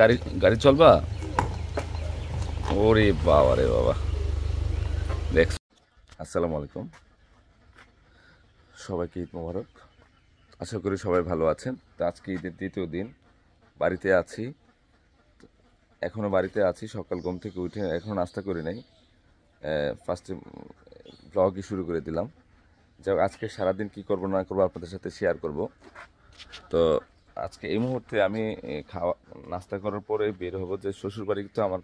গাড়ি গাড়ি চলবা ওরে বাবা রে বাবা দেখ আসসালামু আলাইকুম সবাইকে ঈদ মোবারক আশা করি সবাই ভালো আছেন তো আজকে ঈদের দ্বিতীয় দিন বাড়িতে আছি এখনও বাড়িতে আছি সকাল ঘুম থেকে উঠে এখনও নাস্তা করে নাই ফার্স্টে ব্লগই শুরু করে দিলাম যাই আজকে সারাদিন কি করব না করবো আপনাদের সাথে শেয়ার করব তো আজকে এই মুহূর্তে আমি খাওয়া নাস্তা করার পরে বের হব যে শ্বশুরবাড়ি তো আমার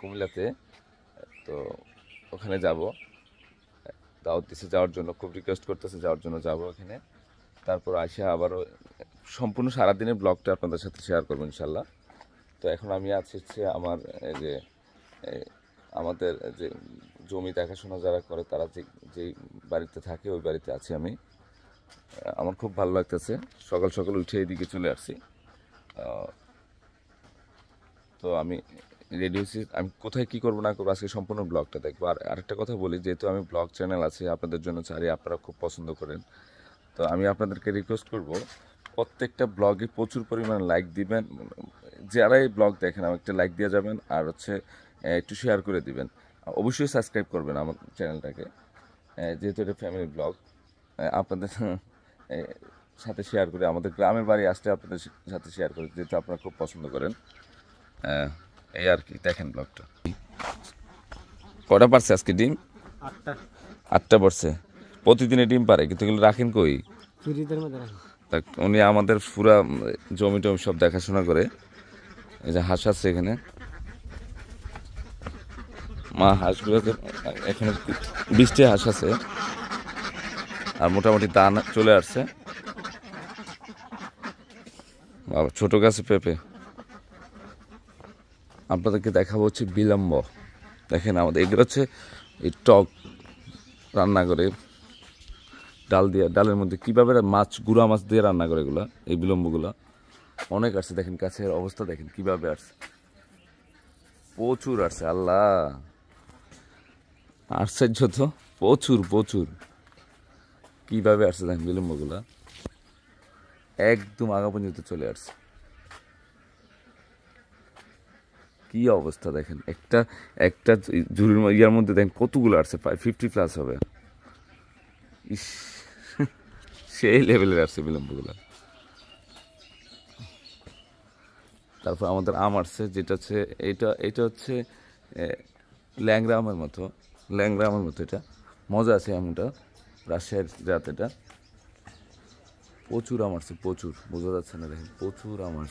কুমিল্লাতে তো ওখানে যাব দাওয়াত দিছে যাওয়ার জন্য খুব রিকোয়েস্ট করতেছে যাওয়ার জন্য যাব ওখানে তারপর আসে আবারও সম্পূর্ণ সারাদিনের ব্লগটা আপনাদের সাথে শেয়ার করবো ইনশাল্লাহ তো এখন আমি আছি হচ্ছে আমার যে আমাদের যে জমি দেখাশোনা যারা করে তারা যে যেই বাড়িতে থাকে ওই বাড়িতে আছি আমি আমার খুব ভালো লাগতেছে সকাল সকাল উঠে এদিকে চলে আসছি তো আমি রেডি হয়েছি আমি কোথায় কী করবো না করবো আজকে সম্পূর্ণ ব্লগটা দেখবো আর আরেকটা কথা বলি যেহেতু আমি ব্লগ চ্যানেল আছে আপনাদের জন্য চারি আপনারা খুব পছন্দ করেন তো আমি আপনাদেরকে রিকোয়েস্ট করব প্রত্যেকটা ব্লগে প্রচুর পরিমাণে লাইক দিবেন যারা এই ব্লগ দেখেন আমাকে একটা লাইক দিয়ে যাবেন আর হচ্ছে একটু শেয়ার করে দিবেন অবশ্যই সাবস্ক্রাইব করবেন আমার চ্যানেলটাকে যেহেতু এটা ফ্যামিলি ব্লগ আপনাদের সাথে শেয়ার করি আমাদের গ্রামের বাড়ি আসতে আপনাদের সাথে শেয়ার করি যেহেতু আপনারা খুব পছন্দ করেন এই আর কি দেখেন ব্লগটা কটা পারছে আজকে ডিম আটটা পারছে প্রতিদিনে ডিম পারে কিন্তু এগুলো রাখেন কই তা উনি আমাদের পুরা জমি টমি সব দেখাশোনা করে এই যে হাঁস আছে এখানে মা হাঁসগুলোকে এখানে বৃষ্টি হাঁস আছে আর মোটামুটি দান চলে আসছে বাবা ছোট গাছে পেঁপে আপনাদেরকে দেখাবো হচ্ছে বিলম্ব দেখেন আমাদের এগুলো হচ্ছে এই টক রান্না করে ডাল দিয়ে ডালের মধ্যে কীভাবে মাছ গুঁড়া মাছ দিয়ে রান্না করে এগুলো এই বিলম্বগুলো অনেক আসছে দেখেন কাছের অবস্থা দেখেন কিভাবে আসছে প্রচুর আসছে আল্লাহ আসছে যত প্রচুর প্রচুর কীভাবে আসছে দেখেন বিলম্বগুলো একদম আগা পর্যন্ত চলে আসছে কি অবস্থা দেখেন একটা একটা ঝুড়ির ইয়ার মধ্যে দেখেন কতগুলো আসছে প্রায় ফিফটি প্লাস হবে ইস সেই লেভেলের আসছে বিলম্বগুলো তারপর আমাদের আম আসছে যেটা হচ্ছে এটা এটা হচ্ছে ল্যাংরা আমের মতো ল্যাংরা আমের মতো এটা মজা আছে আমটা রাশিয়ার জাত এটা প্রচুর আমার প্রচুর বোঝা যাচ্ছে না দেখেন প্রচুর আমার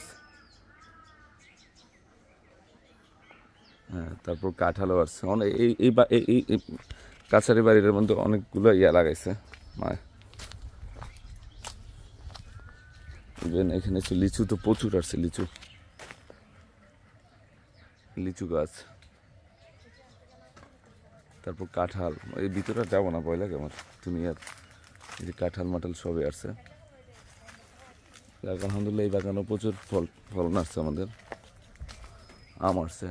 হ্যাঁ তারপর কাঁঠালও আসছে অনেক এই এই এই কাছারি বাড়ির মধ্যে অনেকগুলো ইয়া লাগাইছে মায় এখানে লিচু তো প্রচুর আসছে লিচু লিচু গাছ তারপর কাঁঠাল এই ভিতরে যাবো না ভয় লাগে আমার তুমি আর এই যে কাঁঠাল মাঠাল সবই আসছে আলহামদুলিল্লাহ এই বাগানে প্রচুর ফল ফলন আসছে আমাদের আম আসছে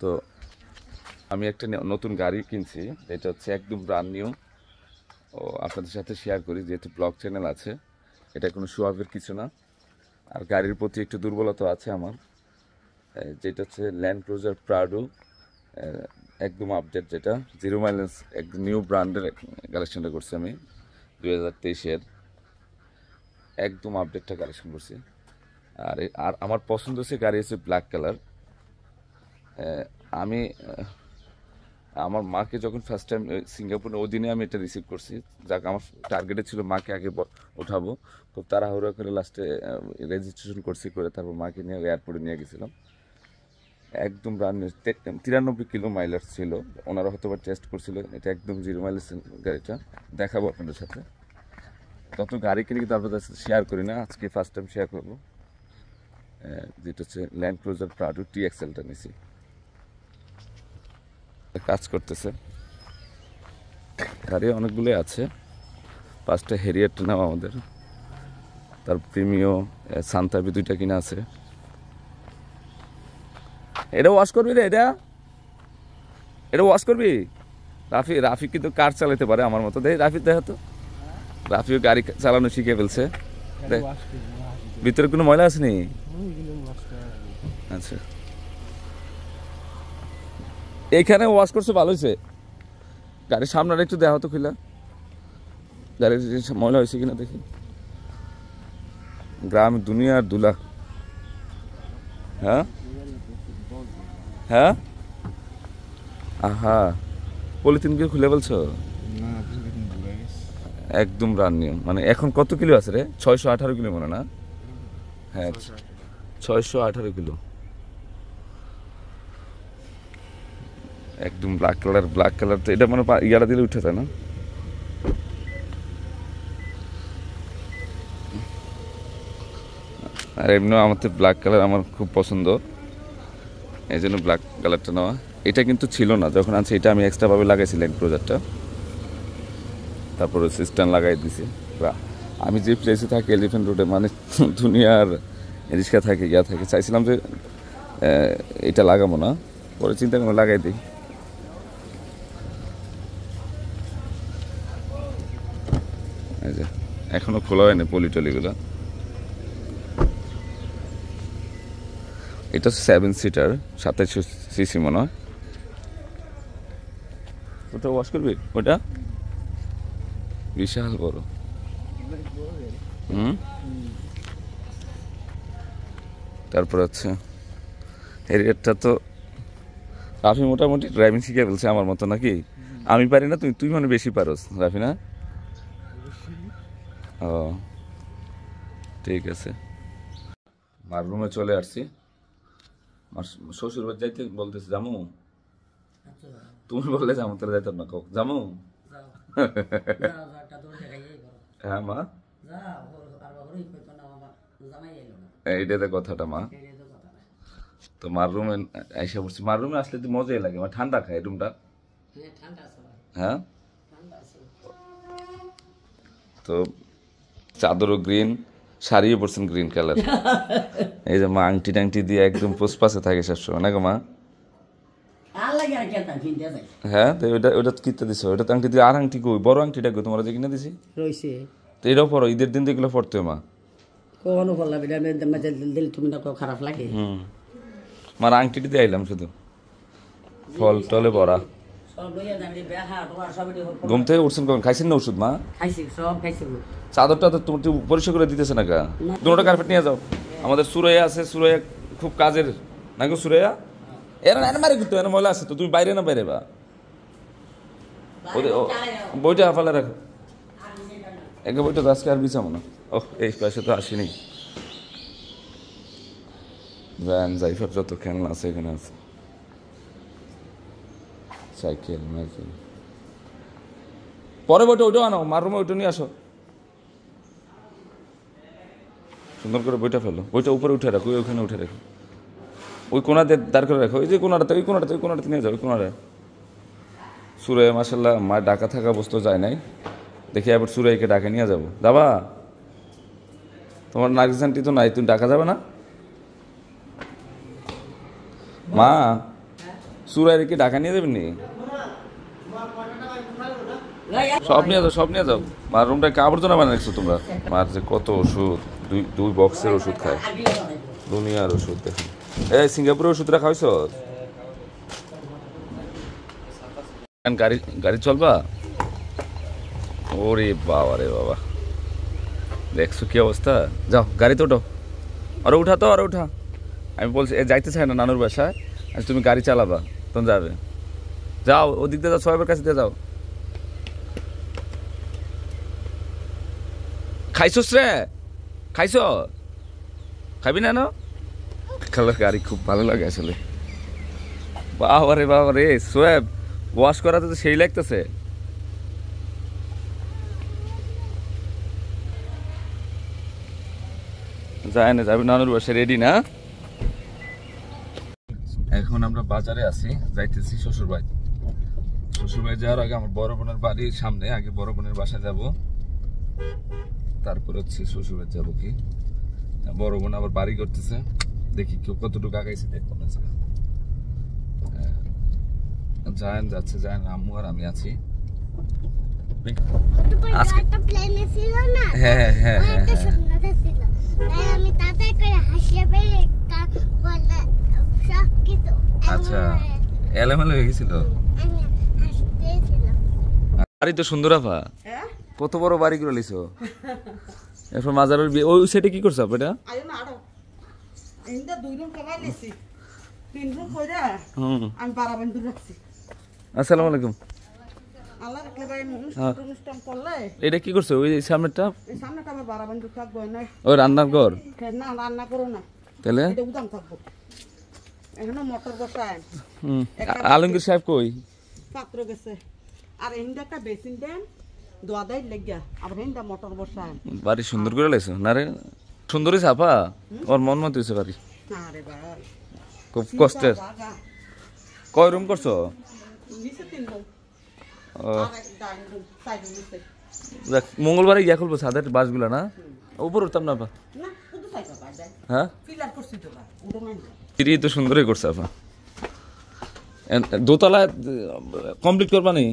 তো আমি একটা নতুন গাড়ি কিনছি এটা হচ্ছে একদম ব্রান নিউ ও আপনাদের সাথে শেয়ার করি যেহেতু ব্লগ চ্যানেল আছে এটা কোনো সোয়াবের কিছু না আর গাড়ির প্রতি একটু দুর্বলতা আছে আমার যেটা হচ্ছে ল্যান্ড ক্রুজার প্রাডো একদম আপডেট যেটা জিরো মাইলেন্স একদম নিউ ব্র্যান্ডের কালেকশনটা করছি আমি দু হাজার তেইশের একদম আপডেটটা কালেকশন করছি আর আর আমার পছন্দ হচ্ছে গাড়ি হচ্ছে ব্ল্যাক কালার আমি আমার মাকে যখন ফার্স্ট টাইম সিঙ্গাপুরে দিনে আমি এটা রিসিভ করছি যাকে আমার টার্গেটে ছিল মাকে আগে ওঠাবো খুব তাড়াহুড়া করে লাস্টে রেজিস্ট্রেশন করছি করে তারপর মাকে নিয়ে এয়ারপোর্টে নিয়ে গেছিলাম একদম রান তিরানব্বই কিলো মাইলার ছিল ওনারা হয়তো টেস্ট করছিল এটা একদম জিরো মাইলের গাড়িটা দেখাবো আপনাদের সাথে তত গাড়ি কিনে সাথে শেয়ার করি না আজকে ফার্স্ট টাইম শেয়ার করবো যেটা হচ্ছে ল্যান্ড ক্রুজার প্রাডু টি এক্সেলটা নিয়েছি কাজ করতেছে গাড়ি অনেকগুলো আছে পাঁচটা হেরিয়ার নাম আমাদের তার প্রিমিও সান্তাবি দুইটা কিনা আছে এটা ওয়াশ করবি রে এটা এটা ওয়াশ করবি রাফি রাফি কিন্তু কার চালাতে পারে আমার মতো দেখ রাফি দেখ তো রাফিও গাড়ি চালানো শিখে ফেলছে ভিতরে কোনো ময়লা আসেনি আচ্ছা এখানে ওয়াশ করছে ভালো হয়েছে গাড়ির সামনে একটু দেওয়া হতো খুলা গাড়ির ময়লা হয়েছে কিনা দেখি গ্রাম দুনিয়ার দুলা হ্যাঁ হ্যাঁ আহা পলিথিনকে খুলে বলছো একদম রান মানে এখন কত কিলো আছে রে ছয়শো আঠারো কিলো মনে না হ্যাঁ ছয়শো আঠারো কিলো একদম ব্ল্যাক কালার ব্ল্যাক কালার তো এটা মানে ইয়ারা দিলে উঠে যায় না আর এমনি আমার তো ব্ল্যাক কালার আমার খুব পছন্দ এই জন্য ব্ল্যাক কালারটা নেওয়া এটা কিন্তু ছিল না যখন আছে এটা আমি এক্সট্রাভাবে লাগাইছিলাম ক্রোজারটা তারপরে সিস্টেম লাগাই দিছি আমি যে প্লেসে থাকি এলিফেন্ট রোডে মানে দুনিয়ার রিক্সা থাকে গিয়া থাকে চাইছিলাম যে এটা লাগাবো না পরে চিন্তা করে লাগাই দিই এখনও খোলা হয়নি পলি পলিটলিগুলো এটা সেভেন সিটার সাতাইশ সিসি মনে হয় ওটা ওয়াশ করবি ওটা বিশাল বড় হুম তারপর হচ্ছে হেরিয়ারটা তো রাফি মোটামুটি ড্রাইভিং শিখে ফেলছে আমার মতো নাকি আমি পারি না তুমি তুই মানে বেশি পারো রাফি না ও ঠিক আছে মার রুমে চলে আসছি আমার শ্বশুর যাইতে বলতেছে জামু তুমি বললে জামু তাহলে যাইতাম না কক জামু হ্যাঁ মা এইটাতে কথাটা মা তো মার রুমে আইসা পড়ছি মার রুমে আসলে তো মজাই লাগে মা ঠান্ডা খায় রুমটা হ্যাঁ, হ্যাঁ? তো চাদরও গ্রিন শাড়িও পরছেন গ্রিন কালার এই যে মা আংটি টাংটি দিয়ে একদম পোস্পাসে থাকে সবসময় না গো মা হ্যাঁ তো ওটা ওটা কিনতে দিছো ওটা তো আংটি দিয়ে আর আংটি কই বড় আংটিটা কই তোমরা যে কিনে দিছি তো এটাও পড়ো ঈদের দিন তো এগুলো পড়তে মা কখনো বললাম এটা মাঝে দিলে তুমি না খারাপ লাগে হুম মার আংটিটি দিয়ে আইলাম শুধু ফল টলে ভরা ঘুম থেকে উঠছেন কখন খাইছেন না ওষুধ মা চাদর পরিষ্কার করে দিতেছে না গা কার্পেট নিয়ে যাও আমাদের সুরাইয়া আছে সুরাইয়া খুব কাজের সুরাইয়া এর কিন্তু আছে তো তুমি বাইরে না বাইরে বা বইটা হাফালে রাখো একে বইটা আজকে আর বিছাম না ও এই পাশে তো আসেনি ভ্যান যত খেলনা আছে এখানে আছে সাইকেল মাইকেল পরে বইটা ওইটাও আনো মার রুমে ওইটা নিয়ে আসো সুন্দর করে বইটা ফেলো বইটা উপরে উঠে রাখো ওইখানে উঠে রাখো ওই কোনাতে দাঁড় করে রাখো ওই যে কোনাটাতে ওই কোনাটাতে ওই কোনাটাতে নিয়ে যাও ওই কোনাটায় সুরে মাসাল্লাহ মা ডাকা থাকা বস্তু যায় নাই দেখি আবার সুরাইকে ডাকে নিয়ে যাবো যাবা তোমার নার্গিসানটি তো নাই তুমি ডাকা যাবে না মা চুরাই রেখে ঢাকা নিয়ে যাবেন সব নিয়ে যাও সব নিয়ে যাও মার রুমটাকে আবর্জনা বানিয়ে রাখছো তোমরা মার যে কত ওষুধ দুই দুই বক্সের ওষুধ খায় দুনিয়ার ওষুধ দেখুন এই সিঙ্গাপুরের ওষুধ রাখা হয়েছ গাড়ি গাড়ি চলবা ওরে বাবা রে বাবা দেখছো কি অবস্থা যাও গাড়িতে ওঠো আরো উঠা তো আরো উঠা আমি বলছি যাইতে চাই না নানুর বাসায় তুমি গাড়ি চালাবা তখন যাবে যাও ওদিক দিয়ে যাও সবাইয়ের কাছে দিয়ে যাও খাইছস রে খাইছ খাবি না না খেলার গাড়ি খুব ভালো লাগে আসলে বাবা রে বাবা রে সোয়েব ওয়াশ করাতে তো সেই লাগতেছে যায় না যাবি নানুর বসে রেডি না এখন আমরা বাজারে আছি যাইতেছি শ্বশুর বাড়ি শ্বশুর যাওয়ার আগে আমার বড় বোনের বাড়ির সামনে আগে বড় বোনের বাসা যাব তারপরে হচ্ছে শ্বশুর বাড়ি যাবো কি হ্যাঁ, বড় বোন আবার বাড়ি করতেছে দেখি কেউ কতটুকু আগাইছে দেখবো না হ্যাঁ, জায়ান যাচ্ছে জায়ান আম্মু আর আমি আছি হ্যাঁ হ্যাঁ হ্যাঁ হ্যাঁ আচ্ছা এলেমেলে হয়ে গেছিল বাড়ি তো সুন্দর আফা হ্যাঁ? কত বড় বাড়ি করে লিছো এরপর মাজারের বিয়ে ওই সেটা কি করছো আপা এটা আসসালামু আলাইকুম হ্যাঁ। এটা কি করছো ওই সামনেটা ও রান্নাঘর না রান্না করো না এখনো মোটর বসায় আলমগীর সাহেব কই পাত্র গেছে আর একটা বেসিন দোয়া লাগিয়া মোটর বসায় বাড়ি সুন্দর করে না রে সুন্দরই সাফা ওর মন মতো হয়েছে বাড়ি খুব কষ্টের কয় রুম করছো মঙ্গলবারে ইয়া খুলবো সাদের বাসগুলা না উপর উঠতাম না হ্যাঁ থ্রি তো সুন্দরই করছে আপা দোতলা কমপ্লিট করবা নি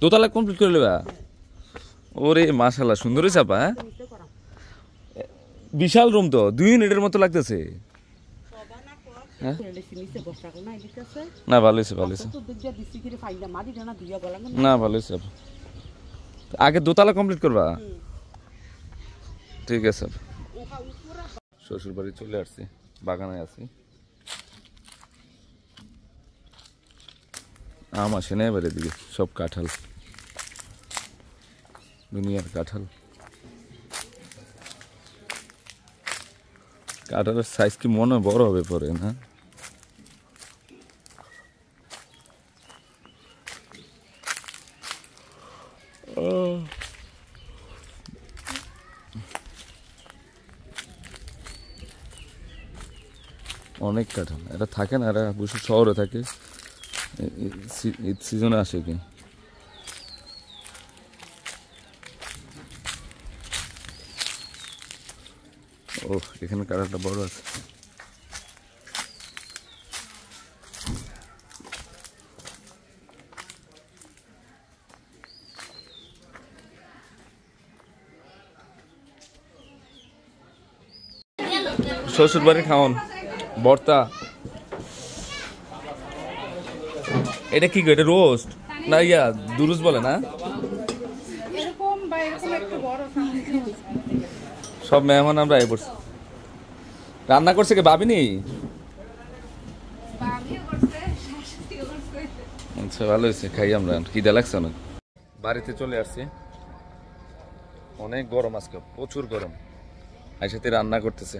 দোতলা কমপ্লিট করে লেবা হ্যাঁ। ওরে মাশাল্লাহ সুন্দরই আপা হ্যাঁ? বিশাল রুম তো দুই মিনিটের মতো লাগতেছে হ্যাঁ? না ভালো হয়েছে ভালো হয়েছে না ভালো হয়েছে আগে দোতলা কমপ্লিট করবা ঠিক আছে শ্বশুর বাড়ি চলে আসছি বাগানে আছি আম আসে না এবারে দিকে সব কাঁঠাল দুনিয়ার কাঁঠাল কাঁঠালের সাইজ কি মনে বড় হবে পরে না অনেক কাঁঠাল এটা থাকে না এরা বসে শহরে থাকে ঈদ সিজনে আসে কি ও এখানে কাঁঠালটা বড় আছে শ্বশুর বাড়ি খাওয়ান ভর্তা এটা কি এটা রোস্ট না ইয়া দুরুস বলে না সব মেহমান আমরা আয় পড়ছি রান্না করছে কে ভাবিনি আচ্ছা ভালো হয়েছে খাই আমরা খিদে লাগছে অনেক বাড়িতে চলে আসছি অনেক গরম আজকে প্রচুর গরম আর সাথে রান্না করতেছে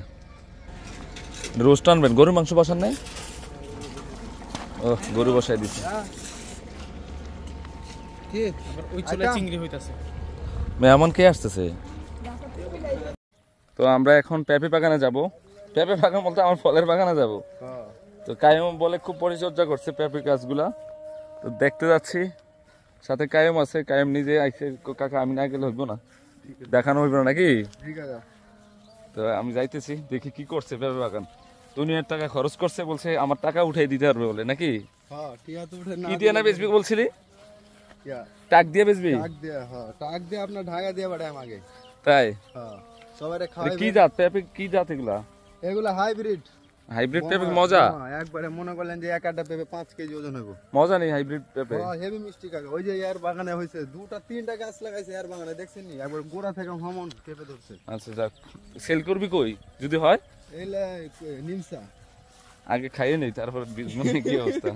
রোস্ট আনবেন গরুর মাংস বসান নাই ও গরু বসাই দিচ্ছি মেহমান কে আসতেছে তো আমরা এখন পেঁপে বাগানে যাব পেঁপে বাগান বলতে আমার ফলের বাগানে যাব তো কায়ম বলে খুব পরিচর্যা করছে পেঁপে গাছগুলা তো দেখতে যাচ্ছি সাথে কায়েম আছে কায়েম নিজে আইসে কাকা আমি না গেলে হইব না দেখানো হইব না নাকি তো আমি যাইতেছি দেখি কি করছে পেঁপে বাগান দুনিয়ার টাকা খরচ করছে বলছে আমার টাকা উঠাই দিতে পারবে বলে নাকি হ্যাঁ, কি দিয়ে না বেচবি বলছিলি টাক দিয়ে বেচবি টাক দিয়ে হ্যাঁ, আপনার ঢাকা দিয়ে বাড়ে আমাকে তাই হ্যাঁ, সবাই কি জাত পেঁপে কি জাত এগুলা এগুলা হাইব্রিড হাইব্রিড পেপে মজা একবারে মনে করলেন যে এক একটা পেঁপে পাঁচ কেজি ওজন হবে মজা নেই হাইব্রিড পেঁপে হেভি মিষ্টি কাকা ওই যে ইয়ার বাগানে হইছে দুটা তিনটা গাছ লাগাইছে ইয়ার বাগানে দেখছেন নি একবার গোড়া থেকে হমন পেপে ধরছে আচ্ছা যাক সেল করবি কই যদি হয় এইলা নিমসা আগে খাইয়ে নেই তারপর বিজনেস মানে কি অবস্থা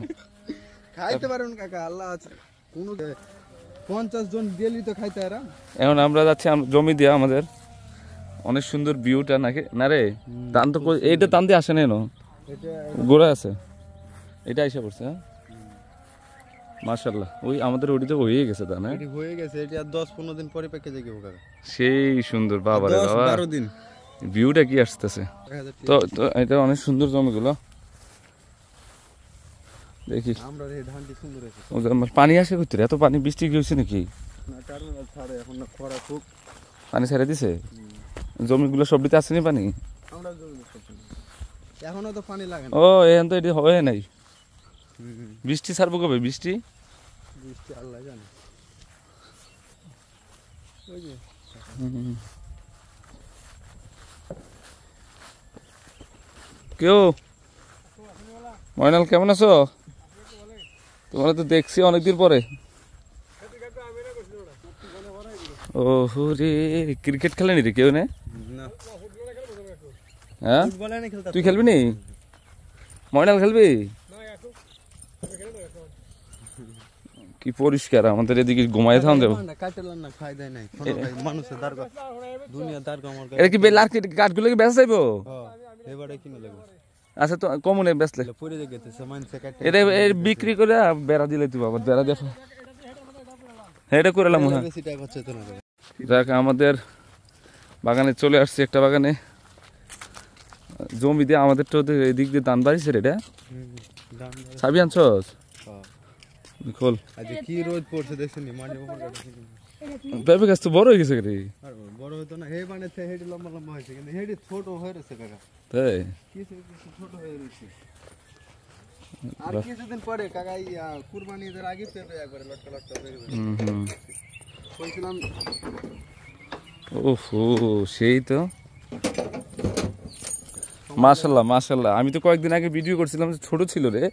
খাইতে পারুন কাকা আল্লাহ আছে কোন পঞ্চাশ জন ডেলি তো খাইতে এরা এখন আমরা যাচ্ছি জমি দিয়া আমাদের অনেক সুন্দর ভিউটা নাকি না রে টান তো এইটা টান দিয়ে আসে না গোড়া আছে এটা আইসা পড়ছে হ্যাঁ ওই আমাদের হয়ে গেছে তা না হয়ে গেছে আর দশ পনেরো দিন পরে সেই সুন্দর বাবা রে বাবা দিন ভিউটা কি আসতেছে তো তো এটা অনেক সুন্দর জমিগুলো দেখি পানি আসে ভিতরে এত পানি বৃষ্টি গিয়েছে নাকি পানি ছেড়ে দিছে জমিগুলো সবটিতে আসেনি পানি ও এখন তো এটি হয় নাই বৃষ্টি ছাড়বো কবে বৃষ্টি কেউ ময়নাল কেমন আছো তোমার তো দেখছি অনেকদিন পরে ও হরে ক্রিকেট খেলেনি রে কেউ না হ্যাঁ? তুই খেলবি নি ময়নাল খেলবি কি পরিষ্কার আমাদের এদিকে ঘুমাই থাম দেব এটা কি বেলার কি কি যাইব আচ্ছা তো কমনে এটা বিক্রি করে বেড়া দিলে তুই বাবা বেড়া দেখ এটা করে এটা হ্যাঁ। আমাদের বাগানে চলে আসছি একটা বাগানে জমি দিয়ে আমাদের তো এদিক দিয়ে দান বাড়িছে রে এটা ছাবি আনছস হ্যাঁ। খোল আচ্ছা, কি রোদ পড়ছে দেখছিনি তো হয়ে গেছে রে বড় মানে লম্বা লম্বা হয়েছে হেডি হয়ে রয়েছে কাকা আর কিছুদিন পরে কাকা কুরবানি আগে ওহো সেই তো মাশাল্লাহ মাশাল্লাহ আমি তো কয়েকদিন আগে ভিডিও করছিলাম ছোট ছিল রে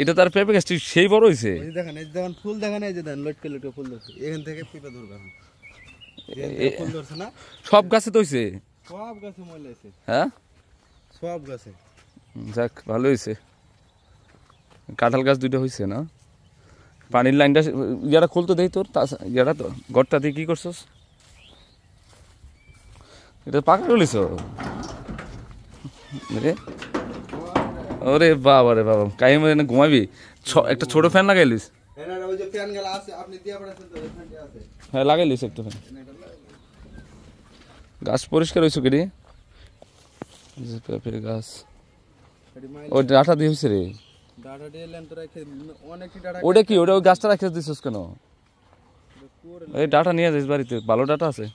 এটা তার পেঁপে গাছটি সেই বড় হয়েছে দেখেন এই দেখেন ফুল দেখেন এই যে দেখেন লটকে লটকে ফুল ধরছে এখান থেকে পেঁপে ধরবেন ফুল ধরছে না সব গাছে তো হয়েছে সব গাছে ময়লা হয়েছে হ্যাঁ সব গাছে যাক ভালো হয়েছে কাঁঠাল গাছ দুইটা হইছে না পানির লাইনটা ইয়ারা খুলতো দেই তোর ইয়ারা তো দিয়ে কি করছোস এটা পাকা গলিছ ওরে বাবা রে বাবা কাই মধ্যে ঘুমাবি একটা ছোট ফ্যান লাগাই লিস হ্যাঁ লিস একটা ফ্যান গাছ পরিষ্কার হয়েছে কেটে পেঁপের গাছ ও ডাটা দিয়ে হয়েছে রে ওটা কি ওটা ওই গাছটা রাখে দিছিস কেন এই ডাটা নিয়ে যাস বাড়িতে ভালো ডাটা আছে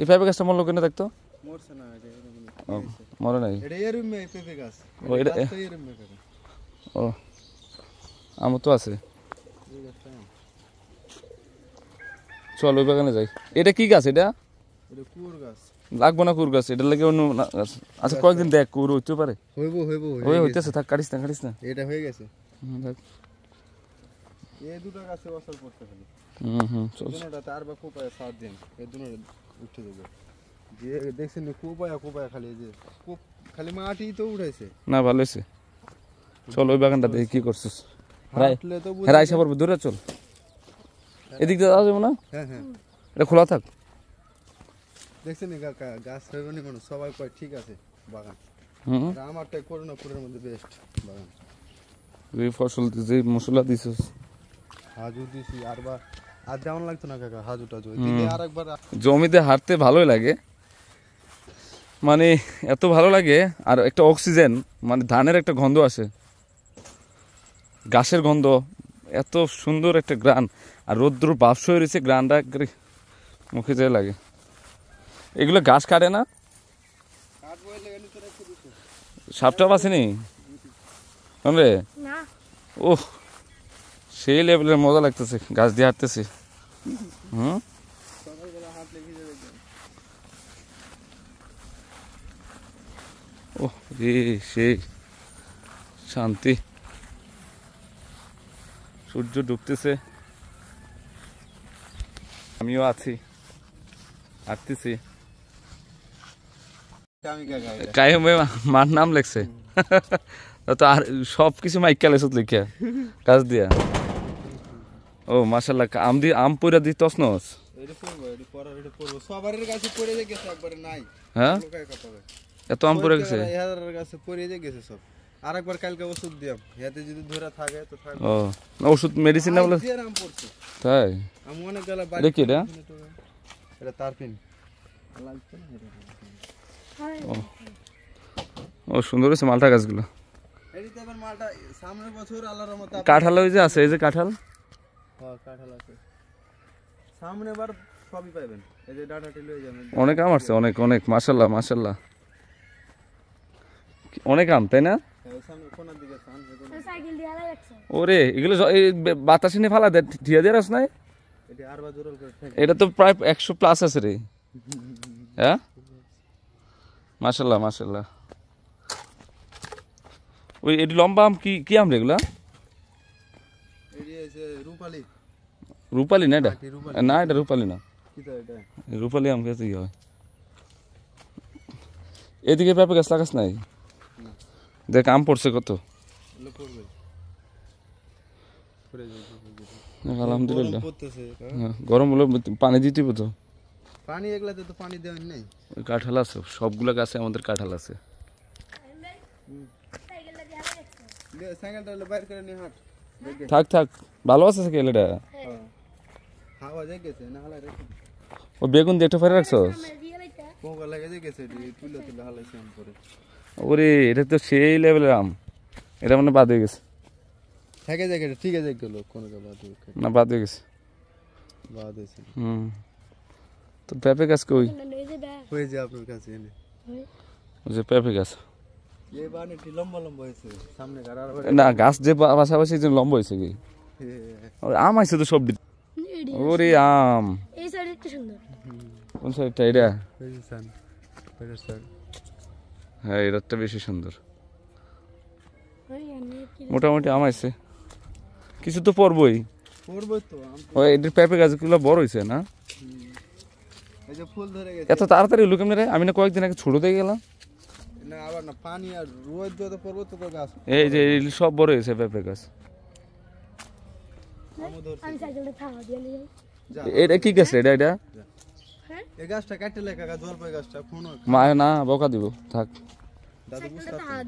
এই পেঁপে গাছটা মরলো কেন দেখতো মরে নাই ও আমার তো আছে চল ওই বাগানে যাই এটা কি গাছ এটা লাগবো না কুর গাছ এটা লাগে অন্য গাছ আচ্ছা কয়েকদিন দেখ কুর হইতে পারে হইব হইব ওই হইতেছে থাক কাটিস না কাটিস না এটা হয়ে গেছে এই দুটো গাছে অসর পড়তে ফেলি হুম হুম দুটোটা তার বা কোপায় দিন এই দুটো উঠে যাবে যে দেখছেন কোপায়া কোপায়া খালি যে কোপ খালি মাটি তো উঠাইছে না ভালো হয়েছে চল ওই বাগানটা দেখি কি করছিস হ্যাঁ আইসা পড়বে দূরে চল হ্যাঁ। এদিক হ্যাঁ হ্যাঁ এটা খোলা থাক দেখছেন কাকা গাছ সবাই কয় ঠিক আছে বাগান হুম আমারটাই করোনাপুরের মধ্যে বেস্ট বাগান এই ফসল যে মশলা দিছিস হাজু দিছি আরবার আর লাগতো না কাকা হাজু টাজু আরেকবার জমিতে হাঁটতে ভালোই লাগে মানে এত ভালো লাগে আর একটা অক্সিজেন মানে ধানের একটা গন্ধ গাছের গন্ধ এত সুন্দর একটা গ্রান আর রৌদ্র বাপস হয়ে রয়েছে গ্রানটা মুখে যেয়ে লাগে এগুলো গাছ কাটে না সাপটাপ বাসেনি রে হ্যাঁ ওহ সেই লেভেলের মজা লাগতেছে গাছ দিয়ে হাঁটতেছে হুম ও রে সেই শান্তি সূর্য ডুবতেছে আমিও আছি হাঁটতেছি কায়েম মার নাম লেখছে তো আর সব কিছু মাইকা লেখত লিখিয়া কাজ দিয়া ও মাশাল্লাহ আম দি আম পইরা দি তসনস হ্যাঁ এত আম পুরা গেছে কাছে পড়ে গেছে সব আরেকবার কালকে ওষুধ দিও ইয়াতে যদি ধরে থাকে তো থাকে ও ওষুধ মেডিসিন না বলে আম পড়ছে তাই আম মনে গেলা বাড়ি দেখি রে এটা তারপিন লাগছে ও সুন্দর হয়েছে মালটা গাছগুলো কাঁঠাল ওই যে আছে এই যে কাঁঠাল অনেক আম আছে অনেক অনেক মাশাআল্লাহ মাশাআল্লাহ অনেক আম তাই না হ্যাঁ, ওরে এগুলো বাতাসে নিয়ে ফালা দেয় ঠিয়া দিয়ে রাস নাই এটা তো প্রায় একশো প্লাস আছে রে হ্যাঁ মাসাল্লাহ মাসাল্লাহ ওই এটি লম্বা আম কি কি আম রেগুলা রূপালি রূপালি না এটা না এটা রূপালি না রূপালি আম গাছ কি হয় এদিকে পেঁপে গাছ লাগাস নাই দেখ আম পড়ছে কত আলহামদুলিল্লাহ গরম হ্যাঁ, হলে পানি দিতেই তো পানি এগুলাতে তো পানি দেওয়ার নেই কাঁঠাল আছে সবগুলা গাছে আমাদের কাঁঠাল আছে সাইকেলটা বাইর করে নিয়ে থাক থাক ভালো আছে কেলেটা খাওয়া না ও বেগুন দেখতে পারে রাখছো করে ওরে এটা তো সেই লেভেলের আম এটা মানে বাদ হয়ে গেছে থেকে যায় এটা ঠিক আছে গেল কোন বাদ হয়ে না বাদ হয়ে গেছে বাদ হয়েছে হুম তো পেঁপে গাছ কই হয়ে যায় আপনার কাছে এনে ওই যে পেঁপে গাছ না গাছ যে পাশাপাশি যে লম্বা হয়েছে কি হ্যাঁ। আম আইছে তো সব ওরে আম এই সাইডটা কোন সাইডটা এটা হ্যাঁ এটারটা বেশি সুন্দর মোটামুটি আম আইছে কিছু তো পড়বই ওই এটির পেঁপে গাছগুলো বড় হয়েছে না এত তাড়াতাড়ি লুকামনে মেরে আমি না কয়েকদিন আগে ছোট দিয়ে গেলাম আবার না পানি আর গাছ এই যে সব বড় হয়েছে পেঁপে গাছ এটা কি গাছ এটা এটা হ্যাঁ? এই গাছটা কাটতে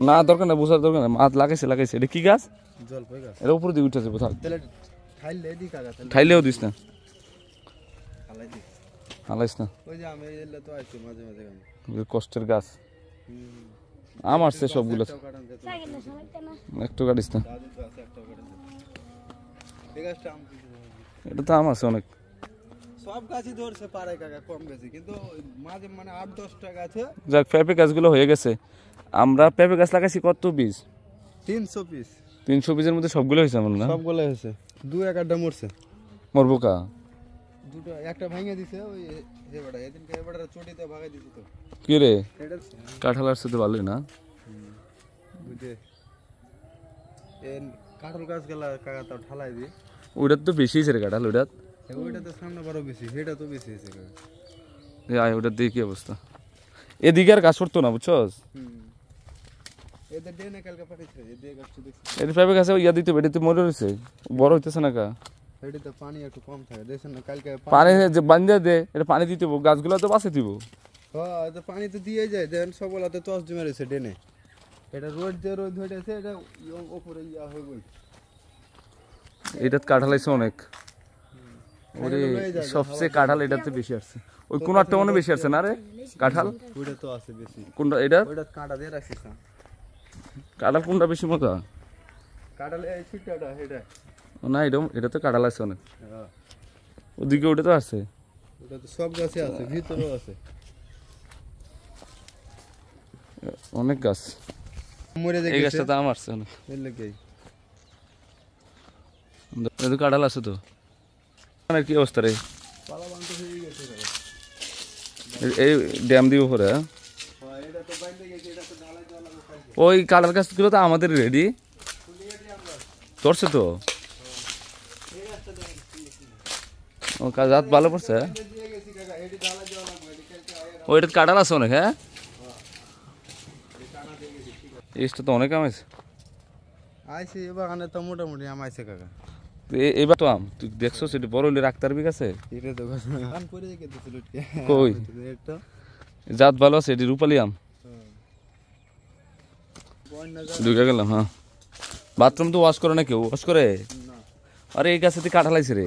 না দরকার দরকার মাছ লাগাইছে লাগাইছে এটা কি গাছ এর দিয়ে দিস না না কষ্টের গাছ আমার সে সবগুলো একটু কাটিস না এটা তো আমার সে অনেক সব গাছই ধরছে মানে আট দশটা গাছগুলো হয়ে গেছে আমরা পেঁপে গাছ লাগাইছি কত তিনশো পিস তিনশো পিসের মধ্যে সবগুলো হয়েছে আমার না হয়েছে দু এক মরছে মরবো কা দুটো একটা ভাঙিয়ে দিছে ওই হেবাটা এদিনকে হেবাটা চটিতে ভাঙাই দিছে তো কি রে কাঁঠাল আর তো ভালোই না বুঝে কাঁঠাল গাছ গেলা কাকা তাও ঠালাই দি ওইটার তো বেশি হয়েছে রে কাঁঠাল ওইটার ওইটা তো সামনে বড় বেশি সেটা তো বেশি হয়েছে কাকা আয় ওটার দিয়ে কি অবস্থা এদিকে আর কাজ করতো না বুঝছস এদের দিয়ে না কালকে পাঠিয়েছে এদিকে গাছটা দেখছি এর ফাইভে গাছে ইয়া দিতে বেটে তো মরে রয়েছে বড় হইতেছে না কা পানি একটু কম থাকে না কালকে পানি যে বান্ধে দে পানি দিতে গাছগুলো তো দিব হ্যাঁ পানি তো দিয়ে যায় জমে রয়েছে ডেনে এটা দিয়ে এটা ওপরে ইয়া হয়ে গেল এটা অনেক ওরে সবচেয়ে কাঁঠাল এটাতে বেশি আসছে ওই একটা অনেক বেশি আসছে না রে কাঁঠাল ওইটা তো আছে বেশি কোনটা এটা ওইটা কাঁটা দিয়ে রাখছিস কোনটা বেশি মজা এই এটা না এটা এটা তো কাঁঠাল আছে অনেক হ্যাঁ। ওদিকে ওটা তো আছে সব গাছে আছে ভিতরেও আছে অনেক গাছ এই গাছটা দাম তো কি অবস্থা রে এই ড্যাম দিয়ে উপরে হ্যাঁ? হ্যাঁ, ওই কালার গাছগুলো তো আমাদের রেডি ধরছে তো ও কাজ রাত ভালো পড়ছে হ্যাঁ? ওইটা কাটাল আছে অনেক হ্যাঁ ইস্টা তো অনেক আম আইছে এই বাগানে তো মোটামুটি আম আইছে কাকা এবার তো আম তুই দেখছো সেটা বড় হলে রাখতে পারবি কাছে কই জাত ভালো আছে এটি রূপালি আম ঢুকে গেলাম হ্যাঁ বাথরুম তো ওয়াশ করে না কেউ ওয়াশ করে আরে এই গাছে তুই কাঁঠালাইছে রে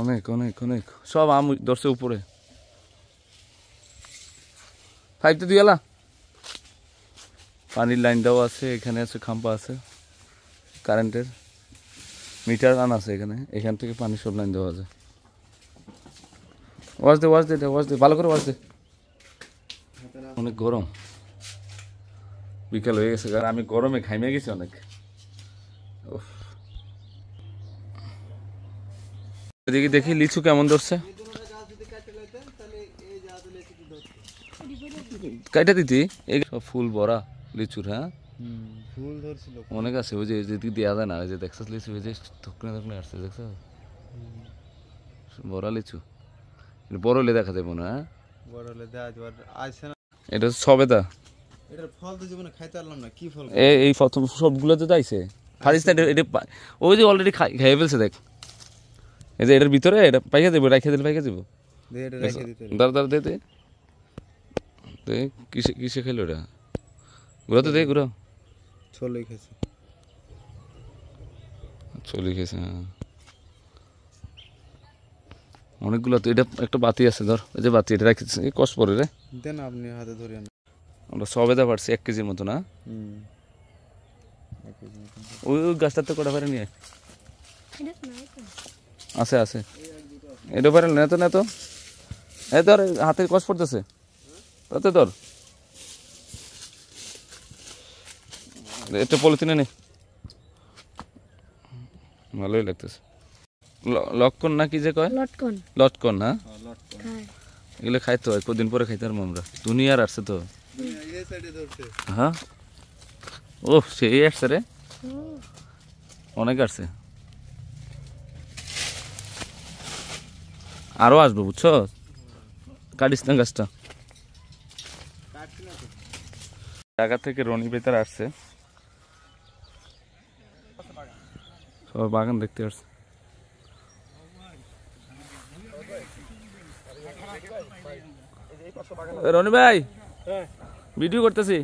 অনেক অনেক অনেক সব আম ধরছে উপরে ফাইভতে তুই এলা পানির লাইন দেওয়া আছে এখানে আছে খাম্পা আছে কারেন্টের মিটার আনা আছে এখানে এখান থেকে পানি সব লাইন দেওয়া আছে ওয়াশ দে ওয়াশ দে ওয়াশ দে ভালো করে ওয়াশ দে অনেক গরম বিকাল হয়ে গেছে কারণ আমি গরমে ঘাইমে গেছি অনেক ওফ এদিকে দেখি লিচু কেমন ধরছে কাইটা দিদি এই সব ফুল ভরা লিচুর হ্যাঁ ফুল ধরছিল অনেক আছে ওই যে যেদিকে দেওয়া যায় না ওই যে দেখছিস লিচু ওই যে ধকনে ধকনে আসছে দেখছো ভরা লিচু বড় হলে দেখা যাবে না হ্যাঁ? বড় হলে দেখা আসছে না এটা সবে সবেদা এটার ফল তো জীবনে খাইতে পারলাম না কি ফল এই এই সবগুলো তো দাইছে ফারিস না এটা ওই যে অলরেডি খাই খেয়ে ফেলছে দেখ এই যে এটার ভিতরে এটা পাইকা দেবো রাখিয়ে দিলে পাইকা যাবো দাঁড়া দাঁড়া দে দে কিসে কিসে খেলো এটা ঘুরা তো দে ঘুরা চলে খেয়েছে চলে খেয়েছে হ্যাঁ অনেকগুলো তো এটা একটা বাতি আছে ধর এই যে বাতি এটা রাখিস এই কষ্ট পরে রে দেন আপনি হাতে ধরে আমরা সবেদা পারছি এক কেজির মতো না ওই তো কটা পারে নিয়ে আছে আছে এটা পারে নেতো নেতো এ তোর হাতে কষ পড়তেছে তাতে তোর এটা পলিথিনে নে ভালোই লাগতেছে লটকন না কি যে কয় লটকন লটকন হ্যাঁ, হ্যাঁ, হ্যাঁ। এগুলো খাইতে হয় কদিন পরে খাইতাম আমরা দুনিয়ার আসছে তো হ্যাঁ ও সেই আসছে রে অনেক আসছে আরও আসবো বুঝছো কাটিস না গাছটা জায়গা থেকে রনি বেতার আসছে সবাই বাগান দেখতে আসছে রনি ভাই ভিডিও করতেছি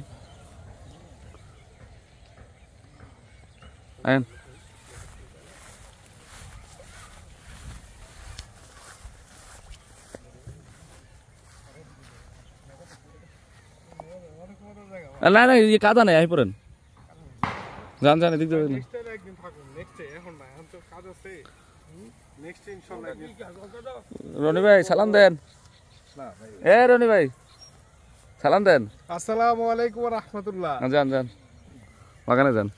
আয়ন না না এই কাজা নাই আই পড়েন যান যান এদিক যাবেন রনি ভাই সালাম দেন এ রনি ভাই সালাম দেন আসসালামু আলাইকুম রহমতুল্লাহ যান যান বাগানে যান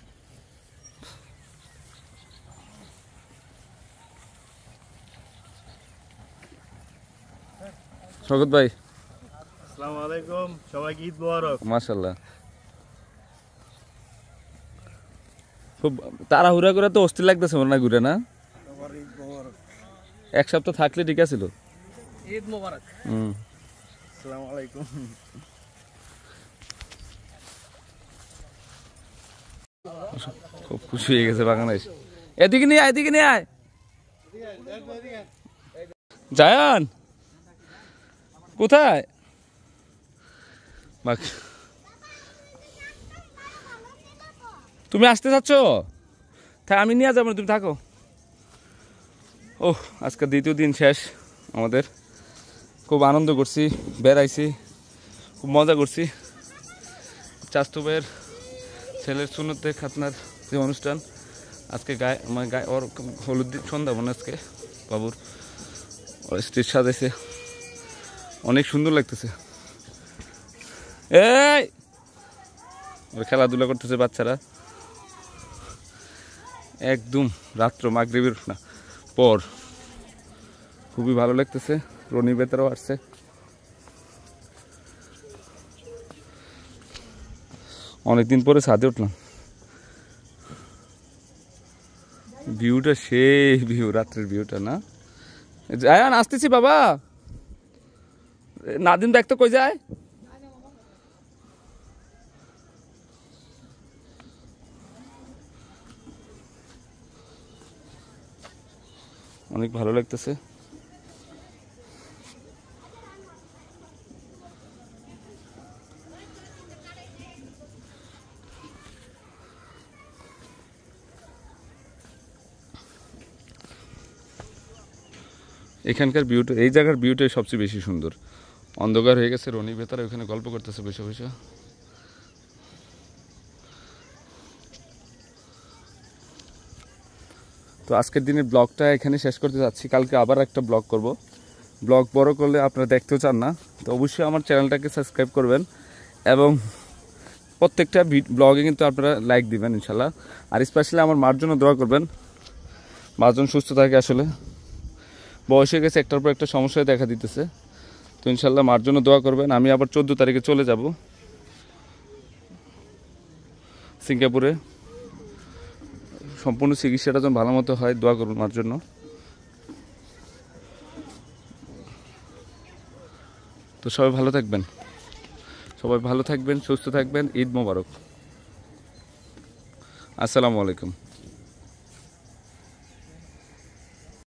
স্বাগত ভাই আসসালামু আলাইকুম সবাইকে ঈদ মোবারক মাশাআল্লাহ খুব করে তো অস্থির লাগতেছে মনে ঘুরে না এক সপ্তাহ থাকলে ঠিক আছিল ঈদ মোবারক আসসালামু আলাইকুম খুব খুশি হয়ে গেছে বাংলাদেশ এদিকে নিয়ে আয় এদিকে নিয়ে আয় জায়ান কোথায় বাক তুমি আসতে চাচ্ছ তাই আমি নিয়ে যাবো তুমি থাকো ও আজকে দ্বিতীয় দিন শেষ আমাদের খুব আনন্দ করছি বেড়াইছি খুব মজা করছি চাস্তবের ছেলের সুনতে খাতনার যে অনুষ্ঠান আজকে গায়ে মানে গায়ে ওর হলুদ সন্ধ্যা মনে আজকে বাবুর স্টেজ সাজাইছে অনেক সুন্দর লাগতেছে এই ওর খেলাধুলা করতেছে বাচ্চারা একদম রাত্র মাগরিবের না পর খুবই ভালো লাগতেছে রনি বেতারও আসছে অনেকদিন পরে ছাদে উঠলাম ভিউটা সেই ভিউ রাত্রের ভিউটা না যায় আসতেছি বাবা নাদিন দেখ কই যায় অনেক ভালো লাগতেছে এখানকার ভিউটা এই জায়গার ভিউটাই সবচেয়ে বেশি সুন্দর অন্ধকার হয়ে গেছে রনি ভেতরে ওখানে গল্প করতেছে বসে বসে তো আজকের দিনের ব্লগটা এখানে শেষ করতে যাচ্ছি কালকে আবার একটা ব্লগ করব ব্লগ বড় করলে আপনারা দেখতেও চান না তো অবশ্যই আমার চ্যানেলটাকে সাবস্ক্রাইব করবেন এবং প্রত্যেকটা ব্লগে কিন্তু আপনারা লাইক দিবেন ইনশাল্লাহ আর স্পেশালি আমার মার জন্য দোয়া করবেন মাজন সুস্থ থাকে আসলে বয়স হয়ে গেছে একটার পর একটা সমস্যায় দেখা দিতেছে তো ইনশাল্লাহ মার জন্য দোয়া করবেন আমি আবার চোদ্দ তারিখে চলে যাব সিঙ্গাপুরে সম্পূর্ণ চিকিৎসাটা যেন ভালো মতো হয় দোয়া করুন আমার জন্য তো সবাই ভালো থাকবেন সবাই ভালো থাকবেন সুস্থ থাকবেন ঈদ মোবারক আসসালামু আলাইকুম